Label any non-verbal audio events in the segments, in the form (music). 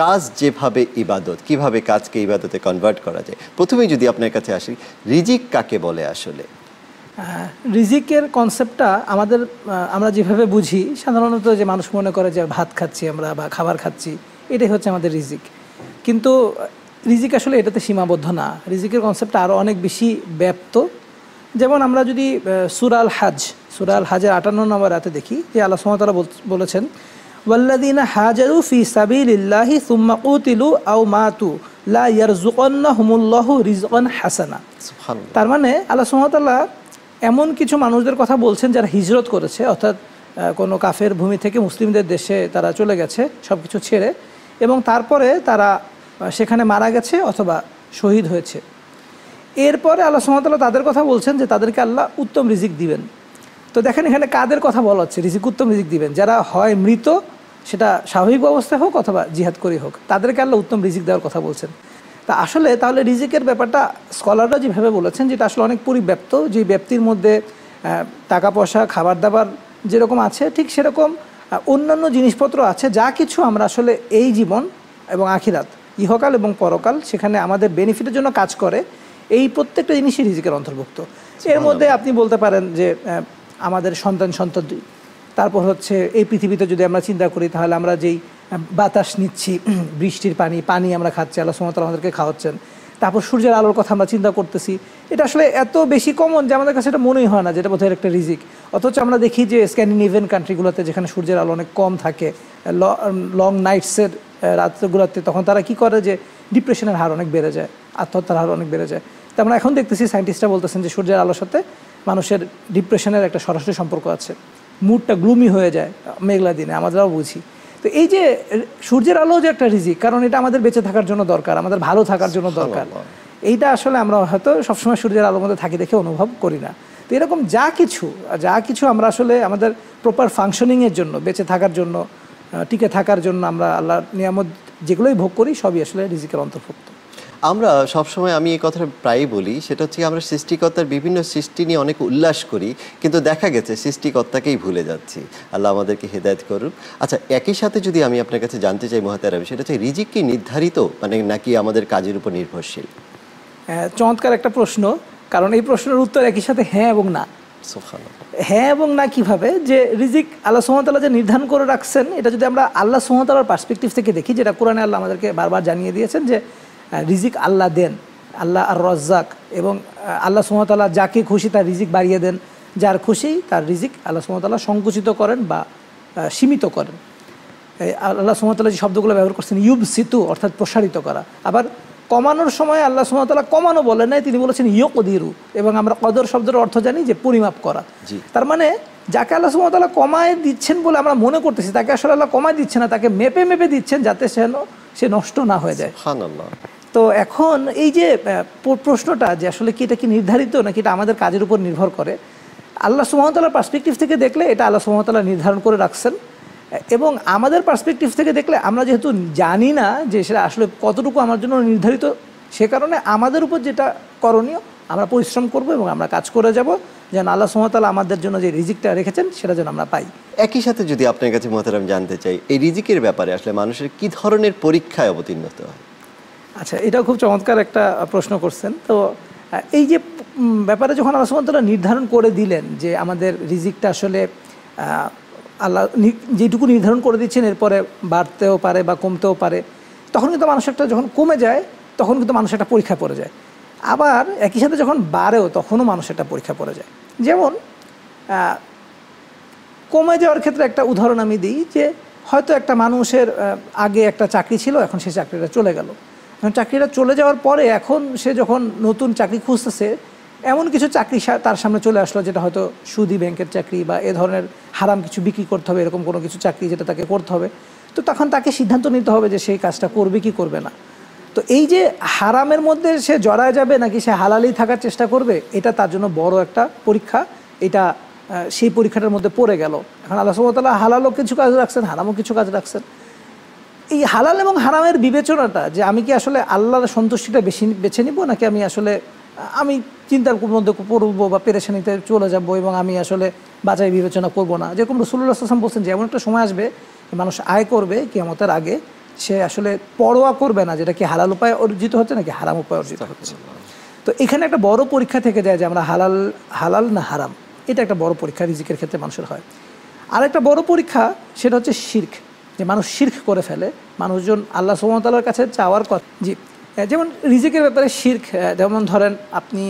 কাজ যেভাবে ইবাদত কিভাবে কাজকে ইবাদতে কনভার্ট করা যায় প্রথমেই যদি আপনার কাছে আসি রিজিক কাকে বলে আসলে রিজিকের কনসেপ্টটা আমাদের আমরা যেভাবে বুঝি সাধারণত যে মানুষ মনে করে যে ভাত খাচ্ছি আমরা বা খাবার খাচ্ছি এটাই হচ্ছে আমাদের রিজিক কিন্তু রিজিক আসলে এটাতে সীমাবদ্ধ না রিজিকের কনসেপ্টটা আরও অনেক বেশি ব্যাপ্ত যেমন আমরা যদি সুরাল হাজ সুরাল হাজের আটান্ন নম্বর রাতে দেখি যে আল্লাহ সুমতলা বলেছেন سبيل হাজারু ثم قتلوا সুম্মা ماتوا لا يرزقنهم লা رزقا حسنا سبحان হাসানা তার মানে আল্লাহ তাআলা এমন কিছু মানুষদের কথা বলছেন যারা হিজরত করেছে অর্থাৎ কোনো কাফের ভূমি থেকে মুসলিমদের দেশে তারা চলে গেছে সব কিছু ছেড়ে এবং তারপরে তারা সেখানে মারা গেছে অথবা শহীদ হয়েছে এরপরে আল্লাহ সুমতাল্লাহ তাদের কথা বলছেন যে তাদেরকে আল্লাহ উত্তম রিজিক দিবেন তো দেখেন এখানে কাদের কথা বলা হচ্ছে রিজিক উত্তম রিজিক দিবেন যারা হয় মৃত সেটা স্বাভাবিক অবস্থায় হোক অথবা জিহাদ করেই হোক তাদেরকে আল্লাহ উত্তম রিজিক দেওয়ার কথা বলছেন তা আসলে তাহলে রিজিকের ব্যাপারটা স্কলাররা যেভাবে বলেছেন যেটা আসলে অনেক পরিব্যাপ্ত যে ব্যক্তির মধ্যে টাকা পয়সা খাবার দাবার যেরকম আছে ঠিক সেরকম অন্যান্য জিনিসপত্র আছে যা কিছু আমরা আসলে এই জীবন এবং আখিরাত ইহকাল এবং পরকাল সেখানে আমাদের বেনিফিটের জন্য কাজ করে এই প্রত্যেকটা জিনিসই রিজিকের অন্তর্ভুক্ত এর মধ্যে আপনি বলতে পারেন যে আমাদের সন্তান সন্তান তারপর হচ্ছে এই পৃথিবীতে যদি আমরা চিন্তা করি তাহলে আমরা যেই বাতাস নিচ্ছি (clears throat) বৃষ্টির পানি পানি আমরা খাচ্ছি আল্লাহ সুমতাল আমাদেরকে খাওয়াচ্ছেন তারপর সূর্যের আলোর কথা আমরা চিন্তা করতেছি এটা আসলে এত বেশি কমন যে আমাদের কাছে এটা মনেই হয় না যেটা বোধহয় একটা রিজিক অথচ আমরা দেখি যে ইভেন কান্ট্রিগুলোতে যেখানে সূর্যের আলো অনেক কম থাকে লং নাইটসের রাত্রগুলোতে তখন তারা কি করে যে ডিপ্রেশনের হার অনেক বেড়ে যায় আত্মহত্যার হার অনেক বেড়ে যায় তো আমরা এখন দেখতেছি সায়েন্টিস্টরা বলতেছেন যে সূর্যের আলোর সাথে মানুষের ডিপ্রেশনের একটা সরাসরি সম্পর্ক আছে মুডটা গ্লুমি হয়ে যায় মেঘলা দিনে আমরাও বুঝি তো এই যে সূর্যের আলো যে একটা রিজিক কারণ এটা আমাদের বেঁচে থাকার জন্য দরকার আমাদের ভালো থাকার জন্য দরকার এইটা আসলে আমরা হয়তো সবসময় সূর্যের আলোর মধ্যে থাকি দেখে অনুভব করি না তো এরকম যা কিছু যা কিছু আমরা আসলে আমাদের প্রপার ফাংশনিংয়ের জন্য বেঁচে থাকার জন্য টিকে থাকার জন্য আমরা আল্লাহর নিয়ামত যেগুলোই ভোগ করি সবই আসলে রিজিকের অন্তর্ভুক্ত আমরা সবসময় আমি এই কথাটা প্রায়ই বলি সেটা হচ্ছে আমরা সৃষ্টিকর্তার বিভিন্ন সৃষ্টি নিয়ে অনেক উল্লাস করি কিন্তু দেখা গেছে সৃষ্টিকর্তাকেই ভুলে যাচ্ছি আল্লাহ আমাদেরকে হেদায়ত করুন আচ্ছা একই সাথে যদি আমি আপনার কাছে জানতে চাই মহাতারাবি সেটা হচ্ছে রিজিক কি নির্ধারিত মানে নাকি আমাদের কাজের উপর নির্ভরশীল হ্যাঁ চমৎকার একটা প্রশ্ন কারণ এই প্রশ্নের উত্তর একই সাথে হ্যাঁ এবং না হ্যাঁ এবং না কিভাবে যে রিজিক আল্লাহ সোহামতাল্লাহ যে নির্ধারণ করে রাখছেন এটা যদি আমরা আল্লাহ সোহামতাল্লাহর পার্সপেক্টিভ থেকে দেখি যেটা কোরআনে আল্লাহ আমাদেরকে বারবার জানিয়ে দিয়েছেন যে রিজিক আল্লাহ দেন আল্লাহ আর রজ্জাক এবং আল্লাহ সুমতাল্লাহ যাকে খুশি তার রিজিক বাড়িয়ে দেন যার খুশি তার রিজিক আল্লাহ সুমতাল্লাহ সংকুচিত করেন বা সীমিত করেন আল্লাহ সুমতাল্লাহ যে শব্দগুলো ব্যবহার করছেন ইউব সিতু অর্থাৎ প্রসারিত করা আবার কমানোর সময় আল্লাহ সুমতাল্লাহ কমানো বলেন নাই তিনি বলেছেন দিরু এবং আমরা কদর শব্দের অর্থ জানি যে পরিমাপ করা তার মানে যাকে আল্লাহ সুমতাল্লাহ কমায় দিচ্ছেন বলে আমরা মনে করতেছি তাকে আসলে আল্লাহ কমায় দিচ্ছে না তাকে মেপে মেপে দিচ্ছেন যাতে সে সে নষ্ট না হয়ে যায় তো এখন এই যে প্রশ্নটা যে আসলে কি এটা কি নির্ধারিত নাকি এটা আমাদের কাজের উপর নির্ভর করে আল্লাহ সুমতলার পার্সপেক্টিভ থেকে দেখলে এটা আল্লাহ সুমতলা নির্ধারণ করে রাখছেন এবং আমাদের পার্সপেক্টিভ থেকে দেখলে আমরা যেহেতু জানি না যে সেটা আসলে কতটুকু আমার জন্য নির্ধারিত সে কারণে আমাদের উপর যেটা করণীয় আমরা পরিশ্রম করব এবং আমরা কাজ করে যাব যেন আল্লাহ সুমতলা আমাদের জন্য যে রিজিকটা রেখেছেন সেটা যেন আমরা পাই একই সাথে যদি আপনার কাছে মহতারাম জানতে চাই এই রিজিকের ব্যাপারে আসলে মানুষের কি ধরনের পরীক্ষায় অবতীর্ণ হয় আচ্ছা এটাও খুব চমৎকার একটা প্রশ্ন করছেন তো এই যে ব্যাপারে যখন আল্লাহ সুমতলা নির্ধারণ করে দিলেন যে আমাদের রিজিকটা আসলে আল্লাহ যেটুকু নির্ধারণ করে দিচ্ছেন এরপরে বাড়তেও পারে বা কমতেও পারে তখন কিন্তু মানুষ একটা যখন কমে যায় তখন কিন্তু মানুষ একটা পরীক্ষা পড়ে যায় আবার একই সাথে যখন বাড়েও তখনও মানুষ একটা পরীক্ষা পড়ে যায় যেমন কমে যাওয়ার ক্ষেত্রে একটা উদাহরণ আমি দিই যে হয়তো একটা মানুষের আগে একটা চাকরি ছিল এখন সেই চাকরিটা চলে গেল চাকরিটা চলে যাওয়ার পরে এখন সে যখন নতুন চাকরি খুঁজতেছে এমন কিছু চাকরি তার সামনে চলে আসলো যেটা হয়তো সুদি ব্যাংকের চাকরি বা এ ধরনের হারাম কিছু বিক্রি করতে হবে এরকম কোনো কিছু চাকরি যেটা তাকে করতে হবে তো তখন তাকে সিদ্ধান্ত নিতে হবে যে সেই কাজটা করবে কি করবে না তো এই যে হারামের মধ্যে সে জড়ায় যাবে নাকি সে হালালেই থাকার চেষ্টা করবে এটা তার জন্য বড় একটা পরীক্ষা এটা সেই পরীক্ষাটার মধ্যে পড়ে গেল এখন আল্লাহ সুমতলা হালালও কিছু কাজ রাখছেন হারামও কিছু কাজ রাখছেন এই হালাল এবং হারামের বিবেচনাটা যে আমি কি আসলে আল্লাহর সন্তুষ্টিটা বেশি বেছে নিব নাকি আমি আসলে আমি চিন্তার মধ্যে পড়বো বা পেরেশানিতে চলে যাব এবং আমি আসলে বাজারে বিবেচনা করব না যেরকম রসুল্লাহ আসলাম বলছেন যে এমন একটা সময় আসবে মানুষ আয় করবে কেমতের আগে সে আসলে পরোয়া করবে না যেটা কি হালাল উপায়ে অর্জিত হচ্ছে নাকি হারাম উপায় অর্জিত হচ্ছে তো এখানে একটা বড় পরীক্ষা থেকে যায় যে আমরা হালাল হালাল না হারাম এটা একটা বড় পরীক্ষা রিজিকের ক্ষেত্রে মানুষের হয় আর একটা বড় পরীক্ষা সেটা হচ্ছে শির্ক যে মানুষ শির্ক করে ফেলে মানুষজন আল্লাহ সুমতালার কাছে চাওয়ার কথা জি যেমন রিজিকের ব্যাপারে শির্ক যেমন ধরেন আপনি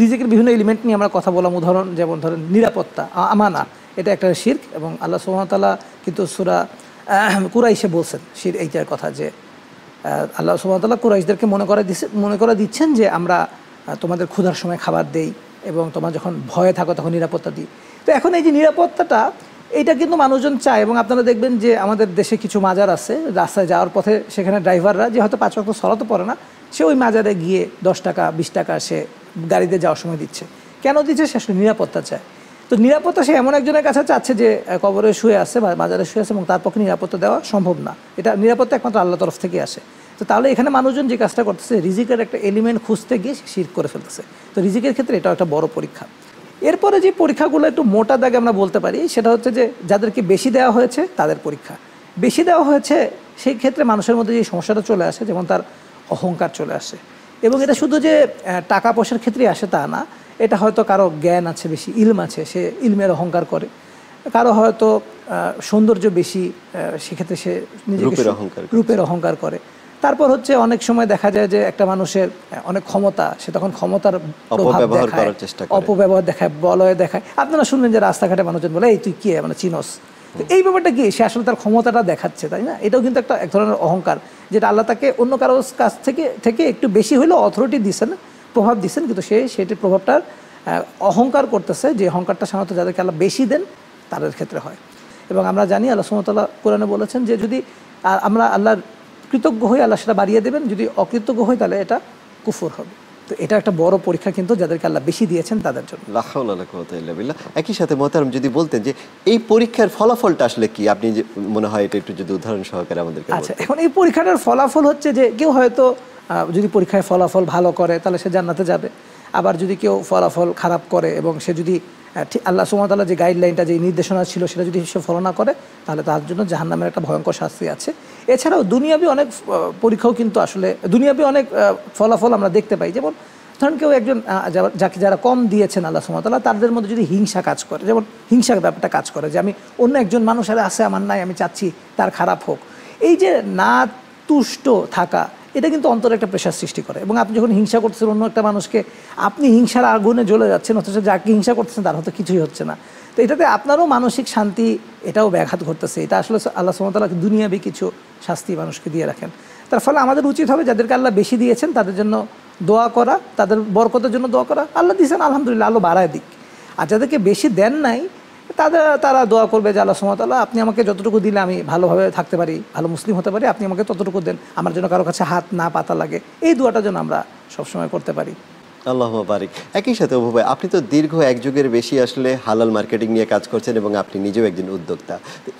রিজিকের বিভিন্ন এলিমেন্ট নিয়ে আমরা কথা বললাম উদাহরণ যেমন ধরেন নিরাপত্তা আমানা এটা একটা শির্ক এবং আল্লাহ সুমতালা কিন্তু সুরা কুরাইশে বলছেন শির এইটার কথা যে আল্লাহ সুমতালা কুরাইশদেরকে মনে করা দিচ্ছে মনে করা দিচ্ছেন যে আমরা তোমাদের ক্ষুধার সময় খাবার দেই এবং তোমার যখন ভয়ে থাকো তখন নিরাপত্তা দিই তো এখন এই যে নিরাপত্তাটা এটা কিন্তু মানুষজন চায় এবং আপনারা দেখবেন যে আমাদের দেশে কিছু মাজার আছে রাস্তায় যাওয়ার পথে সেখানে ড্রাইভাররা যে হয়তো পাঁচ অক্ট সরাতে পারে না সে ওই মাজারে গিয়ে দশ টাকা বিশ টাকা সে গাড়িতে যাওয়ার সময় দিচ্ছে কেন দিচ্ছে সে নিরাপত্তা চায় তো নিরাপত্তা সে এমন একজনের কাছে চাচ্ছে যে কবরে শুয়ে আছে বা মাজারে শুয়ে আছে এবং তার পক্ষে নিরাপত্তা দেওয়া সম্ভব না এটা নিরাপত্তা একমাত্র আল্লাহ তরফ থেকে আসে তো তাহলে এখানে মানুষজন যে কাজটা করতেছে রিজিকের একটা এলিমেন্ট খুঁজতে গিয়ে শির করে ফেলতেছে তো রিজিকের ক্ষেত্রে এটাও একটা বড় পরীক্ষা এরপরে যে পরীক্ষাগুলো একটু মোটা দাগে আমরা বলতে পারি সেটা হচ্ছে যে যাদেরকে বেশি দেওয়া হয়েছে তাদের পরীক্ষা বেশি দেওয়া হয়েছে সেই ক্ষেত্রে মানুষের মধ্যে যে সমস্যাটা চলে আসে যেমন তার অহংকার চলে আসে এবং এটা শুধু যে টাকা পয়সার ক্ষেত্রে আসে তা না এটা হয়তো কারো জ্ঞান আছে বেশি ইলম আছে সে ইলমের অহংকার করে কারো হয়তো সৌন্দর্য বেশি সেক্ষেত্রে সে নিজেকে রূপের অহংকার করে তারপর হচ্ছে অনেক সময় দেখা যায় যে একটা মানুষের অনেক ক্ষমতা সে তখন ক্ষমতার প্রভাব অপব্যবহার দেখায় বলয় দেখায় আপনারা শুনবেন যে রাস্তাঘাটে মানুষজন বলে এই তুই কে মানে চিনস এই ব্যাপারটা কি সে আসলে তার ক্ষমতাটা দেখাচ্ছে তাই না এটাও কিন্তু একটা এক ধরনের অহংকার যেটা আল্লাহ তাকে অন্য কারো কাছ থেকে থেকে একটু বেশি হলেও অথরিটি দিচ্ছেন প্রভাব দিচ্ছেন কিন্তু সে সেটির প্রভাবটার অহংকার করতেছে যে অহংকারটা সাধারণত যাদেরকে আল্লাহ বেশি দেন তাদের ক্ষেত্রে হয় এবং আমরা জানি আল্লাহ সুমতাল্লাহ কোরআনে বলেছেন যে যদি আমরা আল্লাহর কৃতজ্ঞ হয়ে আল্লাহ সেটা বাড়িয়ে দেবেন যদি অকৃতজ্ঞ হয় তাহলে এটা কুফর হবে তো এটা একটা বড় পরীক্ষা কিন্তু যাদেরকে আল্লাহ বেশি দিয়েছেন তাদের জন্য একই সাথে মোহতারম যদি বলতেন যে এই পরীক্ষার ফলাফলটা আসলে কি আপনি যে মনে হয় এটা একটু যদি উদাহরণ সহকারে আমাদের আচ্ছা এখন এই পরীক্ষাটার ফলাফল হচ্ছে যে কেউ হয়তো যদি পরীক্ষায় ফলাফল ভালো করে তাহলে সে জান্নাতে যাবে আবার যদি কেউ ফলাফল খারাপ করে এবং সে যদি ঠিক আল্লাহ সুমতাল্লাহ যে গাইডলাইনটা যে নির্দেশনা ছিল সেটা যদি সে ফলো না করে তাহলে তার জন্য জাহান নামের একটা ভয়ঙ্কর শাস্তি আছে এছাড়াও দুনিয়াবি অনেক পরীক্ষাও কিন্তু আসলে দুনিয়াবি অনেক ফলাফল আমরা দেখতে পাই যেমন ধরেন কেউ একজন যাকে যারা কম দিয়েছেন আল্লাহ সুমতাল্লাহ তাদের মধ্যে যদি হিংসা কাজ করে যেমন হিংসার ব্যাপারটা কাজ করে যে আমি অন্য একজন মানুষের আছে আমার নাই আমি চাচ্ছি তার খারাপ হোক এই যে না তুষ্ট থাকা এটা কিন্তু অন্তরে একটা প্রেশার সৃষ্টি করে এবং আপনি যখন হিংসা করছেন অন্য একটা মানুষকে আপনি হিংসার আগুনে জ্বলে যাচ্ছেন অথচ যাকে হিংসা করতেছেন তার হয়তো কিছুই হচ্ছে না তো এটাতে আপনারও মানসিক শান্তি এটাও ব্যাঘাত ঘটতেছে এটা আসলে আল্লাহ সুমতাল্লাহ দুনিয়াবি কিছু শাস্তি মানুষকে দিয়ে রাখেন তার ফলে আমাদের উচিত হবে যাদেরকে আল্লাহ বেশি দিয়েছেন তাদের জন্য দোয়া করা তাদের বরকতের জন্য দোয়া করা আল্লাহ দিয়েছেন আলহামদুলিল্লাহ আলো বাড়ায় দিক আর যাদেরকে বেশি দেন নাই তাদের তারা দোয়া করবে যে আল্লাহ সুমতাল্লাহ আপনি আমাকে যতটুকু দিলে আমি ভালোভাবে থাকতে পারি ভালো মুসলিম হতে পারি আপনি আমাকে ততটুকু দেন আমার জন্য কারো কাছে হাত না পাতা লাগে এই দোয়াটা যেন আমরা সবসময় করতে পারি আল্লাহ বারিক একই সাথে অভুভাই আপনি তো দীর্ঘ এক যুগের বেশি আসলে হালাল মার্কেটিং নিয়ে কাজ করছেন এবং আপনি নিজেও একজন উদ্যোক্তা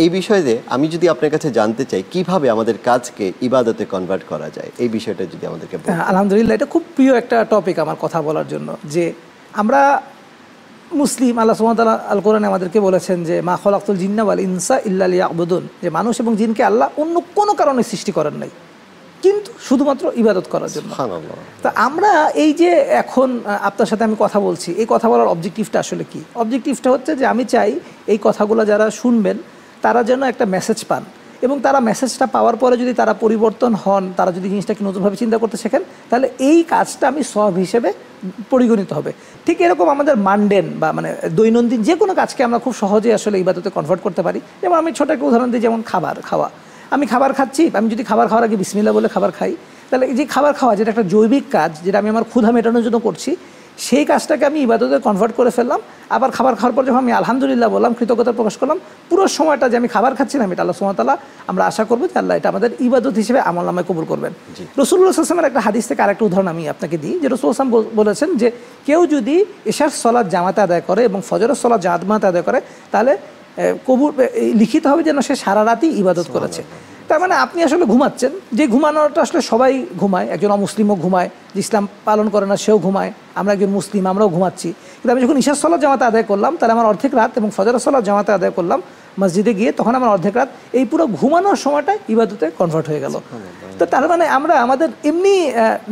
এই বিষয়ে আমি যদি আপনার কাছে জানতে চাই কিভাবে আমাদের কাজকে ইবাদতে কনভার্ট করা যায় এই বিষয়টা যদি আমাদেরকে আলহামদুলিল্লাহ এটা খুব প্রিয় একটা টপিক আমার কথা বলার জন্য যে আমরা মুসলিম আল্লাহ সুমতাল আল কোরআনে আমাদেরকে বলেছেন যে মা খলাক্তুল জিন্নাবাল ইনসা ইল্লা আবুদুন যে মানুষ এবং জিনকে আল্লাহ অন্য কোনো কারণে সৃষ্টি করেন নাই কিন্তু শুধুমাত্র ইবাদত করার জন্য তা আমরা এই যে এখন আপনার সাথে আমি কথা বলছি এই কথা বলার অবজেক্টিভটা আসলে কি অবজেক্টিভটা হচ্ছে যে আমি চাই এই কথাগুলো যারা শুনবেন তারা যেন একটা মেসেজ পান এবং তারা মেসেজটা পাওয়ার পরে যদি তারা পরিবর্তন হন তারা যদি জিনিসটাকে নতুনভাবে চিন্তা করতে শেখেন তাহলে এই কাজটা আমি সব হিসেবে পরিগণিত হবে ঠিক এরকম আমাদের মানডেন বা মানে দৈনন্দিন যে কোনো কাজকে আমরা খুব সহজে আসলে এই বাদতে কনভার্ট করতে পারি যেমন আমি ছোটো একটা উদাহরণ দিই যেমন খাবার খাওয়া আমি খাবার খাচ্ছি আমি যদি খাবার খাওয়ার আগে বিসমিল্লা বলে খাবার খাই তাহলে এই যে খাবার খাওয়া যেটা একটা জৈবিক কাজ যেটা আমি আমার ক্ষুধা মেটানোর জন্য করছি সেই কাজটাকে আমি ইবাদতে কনভার্ট করে ফেললাম আবার খাবার খাওয়ার পর যখন আমি আলহামদুলিল্লাহ বললাম কৃতজ্ঞতা প্রকাশ করলাম পুরো সময়টা যে আমি খাবার খাচ্ছিলাম এটা আল্লাহ সুমতাল্লাহ আমরা আশা করবো যে আল্লাহ এটা আমাদের ইবাদত হিসেবে আমল নামায় কবুল করবেন রসুল্লাহ আসলামের একটা হাদিস থেকে আরেকটা উদাহরণ আমি আপনাকে দিই যে রসুল আসলাম বলেছেন যে কেউ যদি এশার সলাদ জামাতে আদায় করে এবং ফজর সলাদ জামাতে আদায় করে তাহলে কবুর লিখিত হবে যেন সে সারা রাতই ইবাদত করেছে তার মানে আপনি আসলে ঘুমাচ্ছেন যে ঘুমানোটা আসলে সবাই ঘুমায় একজন অমুসলিমও ঘুমায় যে ইসলাম পালন করে না সেও ঘুমায় আমরা একজন মুসলিম আমরাও ঘুমাচ্ছি কিন্তু আমি যখন ঈশার সাল্লাহ জামাতে আদায় করলাম তাহলে আমার অর্ধেক রাত এবং ফজর জামাতে আদায় করলাম মসজিদে গিয়ে তখন আমার অর্ধেক রাত এই পুরো ঘুমানোর সময়টা ইবাদতে কনভার্ট হয়ে গেল তো তার মানে আমরা আমাদের এমনি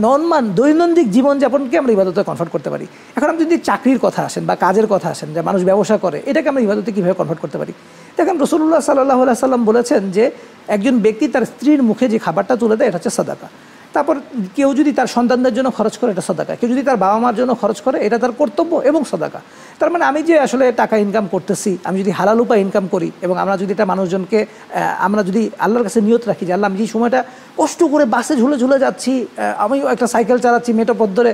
নর্মান দৈনন্দিন জীবনযাপনকে আমরা ইবাদতে কনভার্ট করতে পারি এখন আপনি যদি চাকরির কথা আসেন বা কাজের কথা আসেন যে মানুষ ব্যবসা করে এটাকে আমরা ইবাদতে কীভাবে কনভার্ট করতে পারি দেখেন রসুল্লাহ সাল্লাহ সাল্লাম বলেছেন যে একজন ব্যক্তি তার স্ত্রীর মুখে যে খাবারটা তুলে দেয় এটা হচ্ছে সাদাকা তারপর কেউ যদি তার সন্তানদের জন্য খরচ করে এটা সদাকা কেউ যদি তার বাবা মার জন্য খরচ করে এটা তার কর্তব্য এবং সদাকা তার মানে আমি যে আসলে টাকা ইনকাম করতেছি আমি যদি হালাল উপায় ইনকাম করি এবং আমরা যদি এটা মানুষজনকে আমরা যদি আল্লাহর কাছে নিয়ত রাখি যে আল্লাহ আমি যে সময়টা কষ্ট করে বাসে ঝুলে ঝুলে যাচ্ছি আমি একটা সাইকেল চালাচ্ছি মেটো পথ ধরে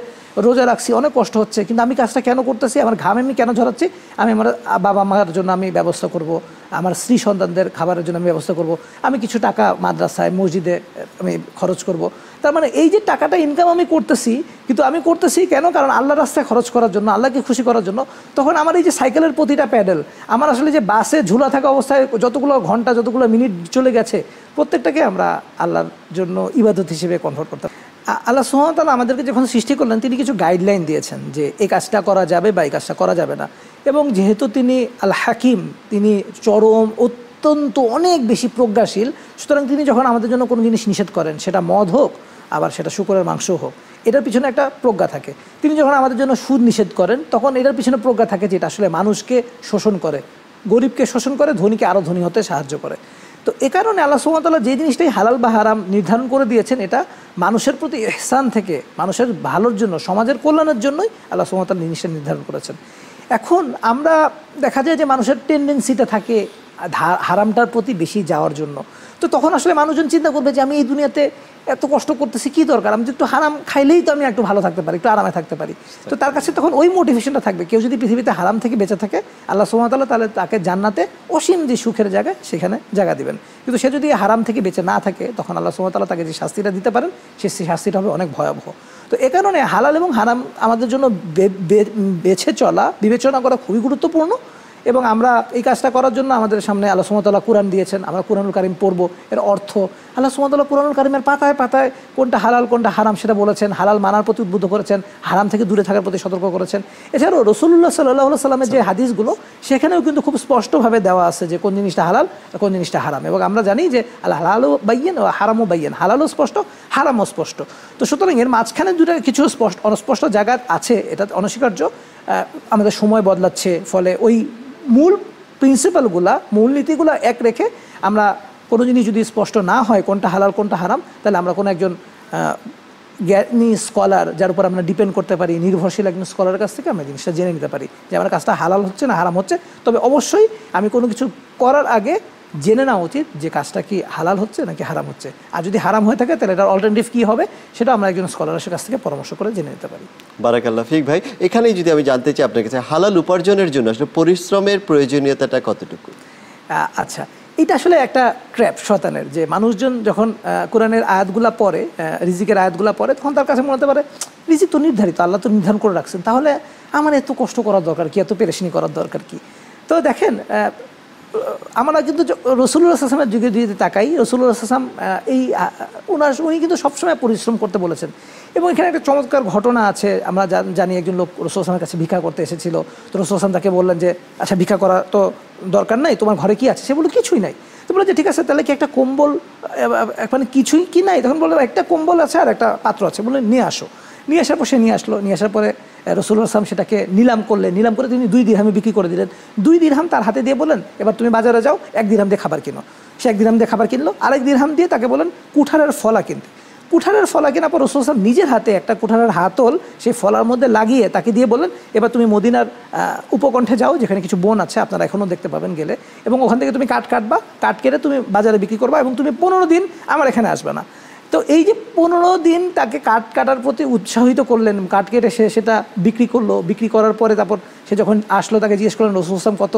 রোজা রাখছি অনেক কষ্ট হচ্ছে কিন্তু আমি কাজটা কেন করতেছি আমার ঘাম আমি কেন ঝরাচ্ছি আমি আমার বাবা মার জন্য আমি ব্যবস্থা করব আমার স্ত্রী সন্তানদের খাবারের জন্য আমি ব্যবস্থা করব আমি কিছু টাকা মাদ্রাসায় মসজিদে আমি খরচ করব তার মানে এই যে টাকাটা ইনকাম আমি করতেছি কিন্তু আমি করতেছি কেন কারণ আল্লাহ রাস্তায় খরচ করার জন্য আল্লাহকে খুশি করার জন্য তখন আমার এই যে সাইকেলের প্রতিটা প্যাডেল আমার আসলে যে বাসে ঝুলা থাকা অবস্থায় যতগুলো ঘন্টা যতগুলো মিনিট চলে গেছে প্রত্যেকটাকে আমরা আল্লাহর জন্য ইবাদত হিসেবে কনভার্ট করতাম আল্লাহ সুহামতাল্লাহ আমাদেরকে যখন সৃষ্টি করলেন তিনি কিছু গাইডলাইন দিয়েছেন যে এই কাজটা করা যাবে বা এই কাজটা করা যাবে না এবং যেহেতু তিনি আল হাকিম তিনি চরম অত্যন্ত অনেক বেশি প্রজ্ঞাশীল সুতরাং তিনি যখন আমাদের জন্য কোনো জিনিস নিষেধ করেন সেটা মদ হোক আবার সেটা শুকুরের মাংস হোক এটার পিছনে একটা প্রজ্ঞা থাকে তিনি যখন আমাদের জন্য সুদ নিষেধ করেন তখন এটার পিছনে প্রজ্ঞা থাকে যেটা আসলে মানুষকে শোষণ করে গরিবকে শোষণ করে ধনীকে আরও ধনী হতে সাহায্য করে তো এ কারণে আল্লাহ সুমতলা যে জিনিসটাই হালাল বা হারাম নির্ধারণ করে দিয়েছেন এটা মানুষের প্রতি এহসান থেকে মানুষের ভালোর জন্য সমাজের কল্যাণের জন্যই আল্লাহ সুমতলা জিনিসটা নির্ধারণ করেছেন এখন আমরা দেখা যায় যে মানুষের টেন্ডেন্সিটা থাকে হারামটার প্রতি বেশি যাওয়ার জন্য তো তখন আসলে মানুষজন চিন্তা করবে যে আমি এই দুনিয়াতে এত কষ্ট করতেছি কি দরকার আমি একটু হারাম খাইলেই তো আমি একটু ভালো থাকতে পারি একটু আরামে থাকতে পারি তো তার কাছে তখন ওই মোটিভেশনটা থাকবে কেউ যদি পৃথিবীতে হারাম থেকে বেঁচে থাকে আল্লাহ সোহামতাল্লাহ তাহলে তাকে জান্নাতে অসীম যে সুখের জায়গায় সেখানে জায়গা দিবেন কিন্তু সে যদি হারাম থেকে বেঁচে না থাকে তখন আল্লাহ সোহামতাল্লাহ তাকে যে শাস্তিটা দিতে পারেন সে শাস্তিটা হবে অনেক ভয়াবহ তো এ কারণে হালাল এবং হারাম আমাদের জন্য বেছে চলা বিবেচনা করা খুবই গুরুত্বপূর্ণ এবং আমরা এই কাজটা করার জন্য আমাদের সামনে আল্লাহ সুমতাল্লাহ কোরআন দিয়েছেন আমরা কোরআনুল কারিম পড়ব এর অর্থ আল্লাহ সুমতাল্লাহ কোরআনুল কারিমের পাতায় পাতায় কোনটা হালাল কোনটা হারাম সেটা বলেছেন হালাল মানার প্রতি উদ্বুদ্ধ করেছেন হারাম থেকে দূরে থাকার প্রতি সতর্ক করেছেন এছাড়াও রসুল্লাহ সাল্লাহ সাল্লামের যে হাদিসগুলো সেখানেও কিন্তু খুব স্পষ্টভাবে দেওয়া আছে যে কোন জিনিসটা হালাল কোন জিনিসটা হারাম এবং আমরা জানি যে আল্লাহ হালালও বাইয়েন ও হারামও বাইয়েন হালালও স্পষ্ট হারামও স্পষ্ট তো সুতরাং এর মাঝখানে দুটো কিছু স্পষ্ট অনস্পষ্ট জায়গা আছে এটা অনস্বীকার্য আমাদের সময় বদলাচ্ছে ফলে ওই মূল প্রিন্সিপালগুলা মূলনীতিগুলো এক রেখে আমরা কোনো জিনিস যদি স্পষ্ট না হয় কোনটা হালাল কোনটা হারাম তাহলে আমরা কোনো একজন জ্ঞানী স্কলার যার উপর আমরা ডিপেন্ড করতে পারি নির্ভরশীল একজন স্কলারের কাছ থেকে আমরা জিনিসটা জেনে নিতে পারি যে আমার কাজটা হালাল হচ্ছে না হারাম হচ্ছে তবে অবশ্যই আমি কোনো কিছু করার আগে জেনে নেওয়া উচিত যে কাজটা কি হালাল হচ্ছে নাকি হারাম হচ্ছে আর যদি হারাম হয়ে থাকে তাহলে এটার অল্টারনেটিভ কী হবে সেটা আমরা একজন স্কলারের কাছ থেকে পরামর্শ করে জেনে নিতে পারি বারাকাল্লা ফিক ভাই এখানেই যদি আমি জানতে চাই আপনার কাছে হালাল উপার্জনের জন্য আসলে পরিশ্রমের প্রয়োজনীয়তাটা কতটুকু আচ্ছা এটা আসলে একটা ট্র্যাপ শতানের যে মানুষজন যখন কোরআনের আয়াতগুলা পড়ে রিজিকের আয়াতগুলা পড়ে তখন তার কাছে মনে হতে পারে রিজিক তো নির্ধারিত আল্লাহ তো নির্ধারণ করে রাখছেন তাহলে আমার এত কষ্ট করার দরকার কি এত পেরেশানি করার দরকার কি তো দেখেন আমরা কিন্তু রসুলুল আসলামের যুগে যদি তাকাই রসুল্লাহ আসলাম এই ওনার উনি কিন্তু সবসময় পরিশ্রম করতে বলেছেন এবং এখানে একটা চমৎকার ঘটনা আছে আমরা জানি একজন লোক রসুল আসলামের কাছে ভিক্ষা করতে এসেছিল তো রসুল আসলাম তাকে বললেন যে আচ্ছা ভিক্ষা করা তো দরকার নাই তোমার ঘরে কি আছে সে বললো কিছুই নাই তো বলে যে ঠিক আছে তাহলে কি একটা কম্বল মানে কিছুই কি নাই তখন বললো একটা কম্বল আছে আর একটা পাত্র আছে বলে নিয়ে আসো নিয়ে আসার পর সে নিয়ে আসলো নিয়ে আসার পরে রসুল্লাহ আসলাম সেটাকে নিলাম করলেন নিলাম করে তিনি দুই দিরহামে বিক্রি করে দিলেন দুই দিরহাম তার হাতে দিয়ে বলেন এবার তুমি বাজারে যাও এক দিরহাম দিয়ে খাবার কিনো সে এক দিরহাম দিয়ে খাবার কিনলো আরেক দিরহাম দিয়ে তাকে বলেন কুঠারের ফলা কিনতে কুঠারের ফলা কেনার পর রসুল নিজের হাতে একটা কুঠারের হাতল সেই ফলার মধ্যে লাগিয়ে তাকে দিয়ে বলেন এবার তুমি মদিনার উপকণ্ঠে যাও যেখানে কিছু বন আছে আপনারা এখনও দেখতে পাবেন গেলে এবং ওখান থেকে তুমি কাঠ কাটবা কাঠ কেটে তুমি বাজারে বিক্রি করবা এবং তুমি পনেরো দিন আমার এখানে আসবে না তো এই যে পনেরো দিন তাকে কাঠ কাটার প্রতি উৎসাহিত করলেন কাঠ কেটে সে সেটা বিক্রি করলো বিক্রি করার পরে তারপর সে যখন আসলো তাকে জিজ্ঞেস করলেন রসুল ইসলাম কত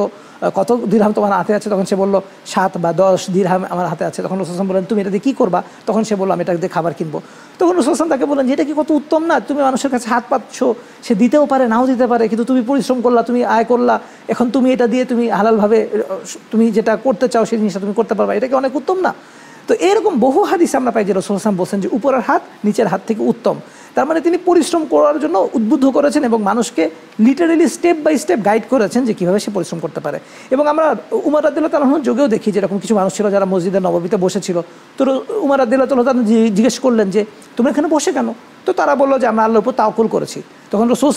কত দিরহাম তোমার হাতে আছে তখন সে বললো সাত বা দশ দিরহাম আমার হাতে আছে তখন রসুল ইসলাম বললেন তুমি এটা দিয়ে কী করবা তখন সে বললো আমি এটা দিয়ে খাবার কিনবো তখন রসুল ইসলাম তাকে বললেন যে এটা কি কত উত্তম না তুমি মানুষের কাছে হাত পাচ্ছ সে দিতেও পারে নাও দিতে পারে কিন্তু তুমি পরিশ্রম করলা তুমি আয় করলা এখন তুমি এটা দিয়ে তুমি হালালভাবে তুমি যেটা করতে চাও সেই জিনিসটা তুমি করতে পারবা এটা কি অনেক উত্তম না তো এরকম বহু হাদিস আমরা পাই যে রসুল হাসান বলছেন যে উপরের হাত নিচের হাত থেকে উত্তম তার মানে তিনি পরিশ্রম করার জন্য উদ্বুদ্ধ করেছেন এবং মানুষকে literally step by step guide করেছেন যে কীভাবে সে পরিশ্রম করতে পারে এবং আমরা উমার আদিল্লা তালাহন যোগেও দেখি যেরকম কিছু মানুষ ছিল যারা মসজিদের নবমীতে বসেছিল তো উমার আদিল্লা তাল্লাহ জিজ্ঞেস করলেন যে তোমরা এখানে বসে কেন তো তারা বললো যে আমরা আল্লাহর উপর তাওকুল করেছি তখন রসুল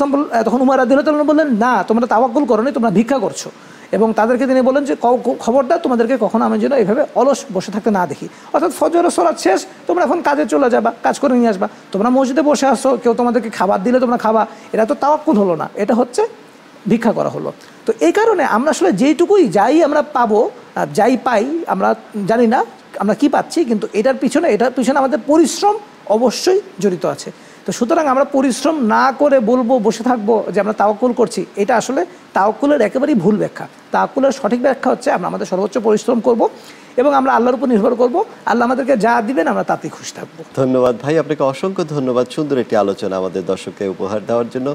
তখন উমার আদিল্লা তাল্লাহ বললেন না তোমরা তাওয়াকুল করো তোমরা ভিক্ষা করছো এবং তাদেরকে তিনি বলেন যে খবরটা তোমাদেরকে কখনো আমি যেন এইভাবে অলস বসে থাকতে না দেখি অর্থাৎ ফজর সরাত শেষ তোমরা এখন কাজে চলে যাবা কাজ করে নিয়ে আসবা তোমরা মসজিদে বসে আসো কেউ তোমাদেরকে খাবার দিলে তোমরা খাবা এটা তো তাওয়াক্কুল হলো না এটা হচ্ছে ভিক্ষা করা হলো তো এই কারণে আমরা আসলে যেইটুকুই যাই আমরা পাবো যাই পাই আমরা জানি না আমরা কি পাচ্ছি কিন্তু এটার পিছনে এটার পিছনে আমাদের পরিশ্রম অবশ্যই জড়িত আছে তো সুতরাং আমরা পরিশ্রম না করে বলবো বসে থাকবো যে আমরা তাওকুল করছি এটা আসলে তাওকুলের একেবারেই ভুল ব্যাখ্যা তাওকুলের সঠিক ব্যাখ্যা হচ্ছে আমরা আমাদের সর্বোচ্চ পরিশ্রম করব এবং আমরা আল্লাহর উপর নির্ভর করব আল্লাহ আমাদেরকে যা দিবেন আমরা তাতেই খুশি থাকবো ধন্যবাদ ভাই আপনাকে অসংখ্য ধন্যবাদ সুন্দর একটি আলোচনা আমাদের দর্শককে উপহার দেওয়ার জন্য